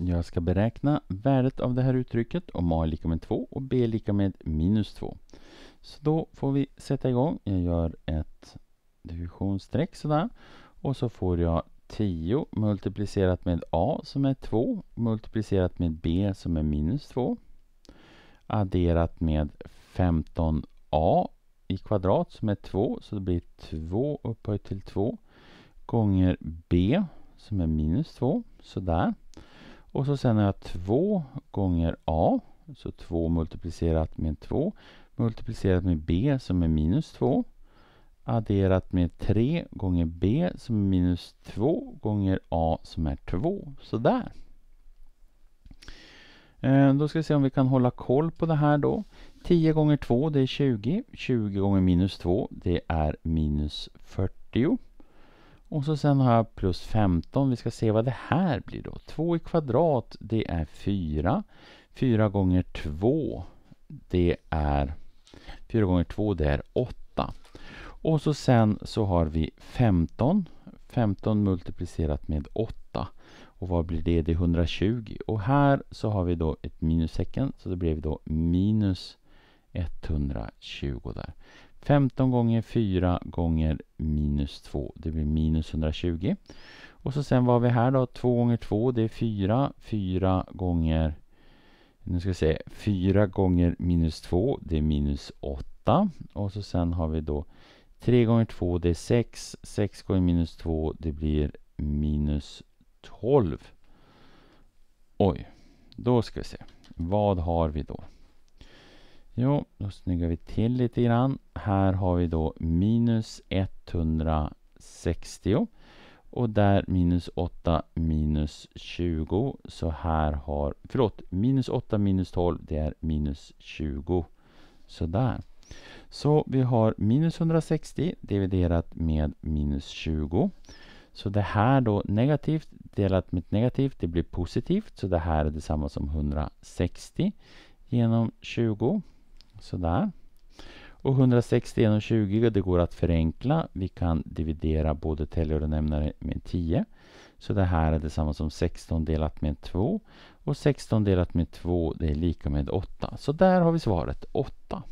Jag ska beräkna värdet av det här uttrycket om a är lika med 2 och b är lika med minus 2. Så då får vi sätta igång. Jag gör ett divisionsstreck sådär. Och så får jag 10 multiplicerat med a som är 2 multiplicerat med b som är minus 2 adderat med 15a i kvadrat som är 2 så det blir 2 upphöjt till 2 gånger b som är minus 2 sådär och så sen har jag 2 gånger a, så 2 multiplicerat med 2 multiplicerat med b som är minus 2 adderat med 3 gånger b som är minus 2 gånger a som är 2. Sådär. Eh, då ska vi se om vi kan hålla koll på det här då. 10 gånger 2 det är 20. 20 gånger minus 2 det är minus 40. Och så sen har jag plus 15. Vi ska se vad det här blir då. 2 i kvadrat, det är 4. 4 gånger 2, det är 4 gånger 2, det är 8. Och så sen så har vi 15. 15 multiplicerat med 8. Och vad blir det? Det är 120. Och här så har vi då ett minustecken, så det blev då minus 120 där. 15 gånger 4 gånger minus 2. Det blir minus 120. Och så sen var vi här då. 2 gånger 2 det är 4. 4 gånger nu ska vi se, 4 gånger minus 2 det är minus 8. Och så sen har vi då 3 gånger 2 det är 6. 6 gånger minus 2 det blir minus 12. Oj, då ska vi se. Vad har vi då? Jo, då snyggar vi till lite grann. Här har vi då minus 160 och där minus 8 minus 20 så här har, förlåt, minus 8 minus 12 det är minus 20. Sådär. Så vi har minus 160 dividerat med minus 20. Så det här då negativt delat med negativt det blir positivt så det här är detsamma som 160 genom 20. Sådär. Och 160 och 20, det går att förenkla. Vi kan dividera både täljare och nämnare med 10. Så det här är detsamma som 16 delat med 2. Och 16 delat med 2, det är lika med 8. Så där har vi svaret 8.